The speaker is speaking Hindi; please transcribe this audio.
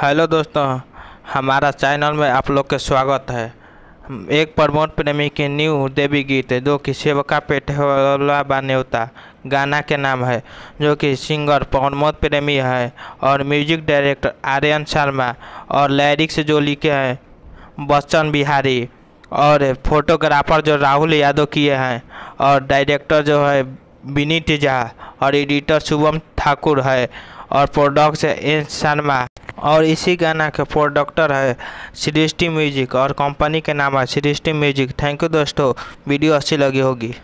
हेलो दोस्तों हमारा चैनल में आप लोग के स्वागत है एक प्रमोद प्रेमी के न्यू देवी गीत जो कि सेवका पेठला बा गाना के नाम है जो कि सिंगर प्रमोद प्रेमी है और म्यूजिक डायरेक्टर आर्यन शर्मा और लैरिक्स जो लिखे हैं बच्चन बिहारी और फोटोग्राफर जो राहुल यादव किए हैं और डायरेक्टर जो है विनीत झा और एडिटर शुभम ठाकुर है और प्रोडक्ट एन शर्मा और इसी गाना के प्रोडक्टर है सृष्टि म्यूजिक और कंपनी के नाम है सृष्टि म्यूजिक थैंक यू दोस्तों वीडियो अच्छी लगी होगी